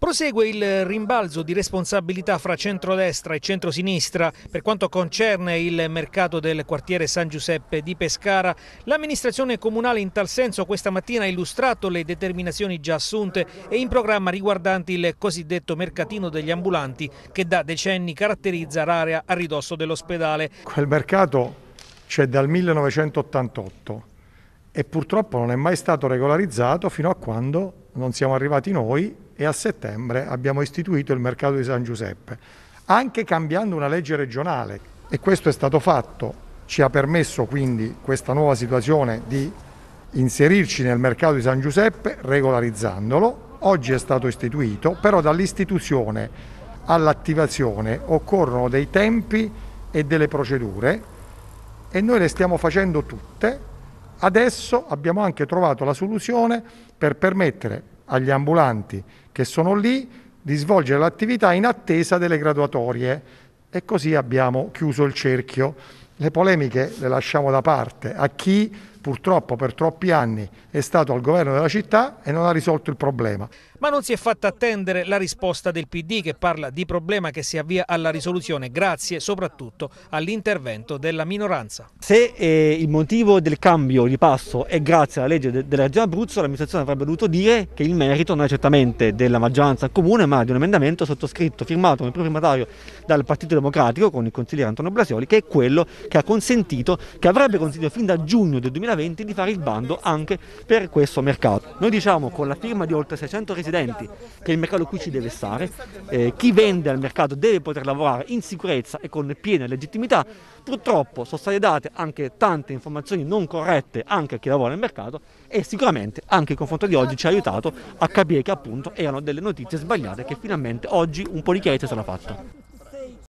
Prosegue il rimbalzo di responsabilità fra centrodestra e centrosinistra. Per quanto concerne il mercato del quartiere San Giuseppe di Pescara, l'amministrazione comunale in tal senso questa mattina ha illustrato le determinazioni già assunte e in programma riguardanti il cosiddetto mercatino degli ambulanti che da decenni caratterizza l'area a ridosso dell'ospedale. Quel mercato c'è dal 1988 e purtroppo non è mai stato regolarizzato fino a quando non siamo arrivati noi e a settembre abbiamo istituito il mercato di San Giuseppe, anche cambiando una legge regionale e questo è stato fatto, ci ha permesso quindi questa nuova situazione di inserirci nel mercato di San Giuseppe regolarizzandolo, oggi è stato istituito, però dall'istituzione all'attivazione occorrono dei tempi e delle procedure e noi le stiamo facendo tutte. Adesso abbiamo anche trovato la soluzione per permettere agli ambulanti che sono lì di svolgere l'attività in attesa delle graduatorie. E così abbiamo chiuso il cerchio. Le polemiche le lasciamo da parte. A chi purtroppo per troppi anni è stato al governo della città e non ha risolto il problema. Ma non si è fatta attendere la risposta del PD che parla di problema che si avvia alla risoluzione grazie soprattutto all'intervento della minoranza. Se eh, il motivo del cambio di passo è grazie alla legge de della Regione Abruzzo, l'amministrazione avrebbe dovuto dire che il merito non è certamente della maggioranza comune ma di un emendamento sottoscritto, firmato come primo dal Partito Democratico con il consigliere Antonio Blasioli che è quello che ha consentito, che avrebbe consentito fin da giugno del 2020 2020 di fare il bando anche per questo mercato. Noi diciamo con la firma di oltre 600 residenti che il mercato qui ci deve stare, eh, chi vende al mercato deve poter lavorare in sicurezza e con piena legittimità, purtroppo sono state date anche tante informazioni non corrette anche a chi lavora nel mercato e sicuramente anche il confronto di oggi ci ha aiutato a capire che appunto erano delle notizie sbagliate che finalmente oggi un po' di chiarezza sono fatta.